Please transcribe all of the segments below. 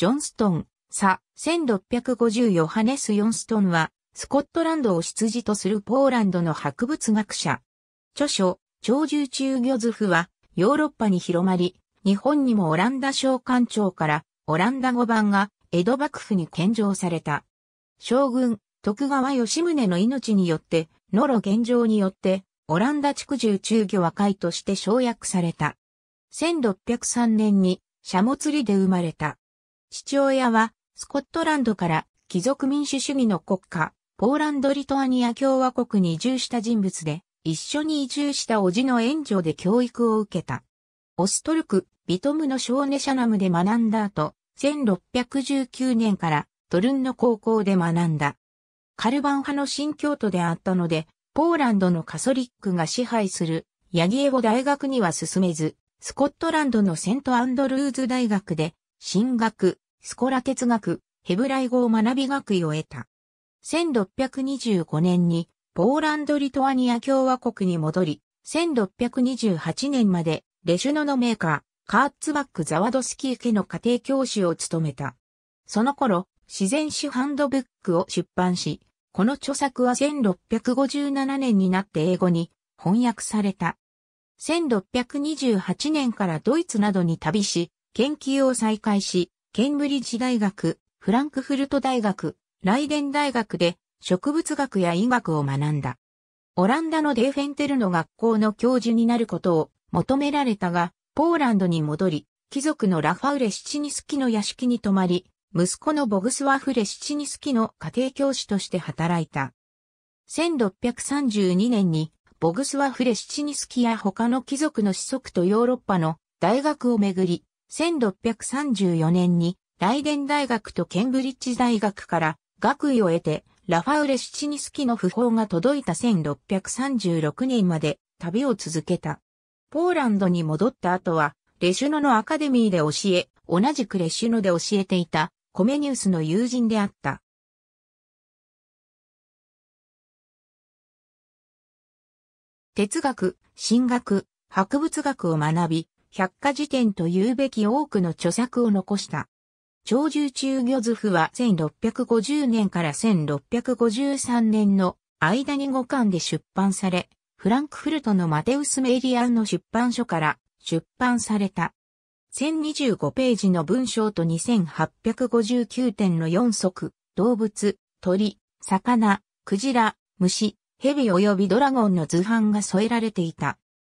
ジョンストン、サ、1650ヨハネス・ヨンストンは、スコットランドを出自とするポーランドの博物学者。著書、鳥獣中魚図譜は、ヨーロッパに広まり、日本にもオランダ商館長から、オランダ語版が、江戸幕府に献上された。将軍、徳川吉宗の命によって、ノロ現状によって、オランダ畜獣中魚は解として省略された。1603年に、シャモ釣りで生まれた。父親は、スコットランドから貴族民主主義の国家、ポーランド・リトアニア共和国に移住した人物で、一緒に移住した叔父の援助で教育を受けた。オストルク、ビトムのショーネシャナムで学んだ後、1619年からトルンの高校で学んだ。カルバン派の新教徒であったので、ポーランドのカソリックが支配するヤギエゴ大学には進めず、スコットランドのセントアンドルーズ大学で神学、スコラ哲学、ヘブライ語を学び学位を得た。1625年にポーランド・リトアニア共和国に戻り、1628年までレシュノのメーカー、カーツバック・ザワドスキー家の家庭教師を務めた。その頃、自然史ハンドブックを出版し、この著作は1657年になって英語に翻訳された。1628年からドイツなどに旅し、研究を再開し、ケンブリッジ大学、フランクフルト大学、ライデン大学で植物学や医学を学んだ。オランダのデーフェンテルの学校の教授になることを求められたが、ポーランドに戻り、貴族のラファウレ・シチニスキの屋敷に泊まり、息子のボグスワフレ・シチニスキの家庭教師として働いた。1632年に、ボグスワフレ・シチニスキや他の貴族の子息とヨーロッパの大学をめぐり、1634年にライデン大学とケンブリッジ大学から学位を得て、ラファウレ・シチニスキの訃報が届いた1636年まで旅を続けた。ポーランドに戻った後は、レシュノのアカデミーで教え、同じくレシュノで教えていたコメニウスの友人であった。哲学、神学、博物学を学び、百科事典と言うべき多くの著作を残した。長寿中魚図譜は1650年から1653年の間に五巻で出版され、フランクフルトのマテウス・メイリアンの出版所から出版された。1025ページの文章と2859点の4足、動物、鳥、魚、クジラ、虫、蛇及びドラゴンの図版が添えられていた。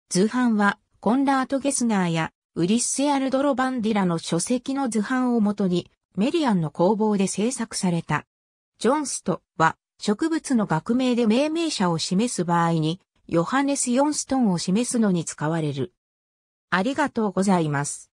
図版はコンラート・ゲスナーやウリッセ・アルドロ・バンディラの書籍の図版をもとに、メリアンの工房で制作された。ジョンストは、植物の学名で命名者を示す場合に、ヨハネス・ヨンストンを示すのに使われる。ありがとうございます。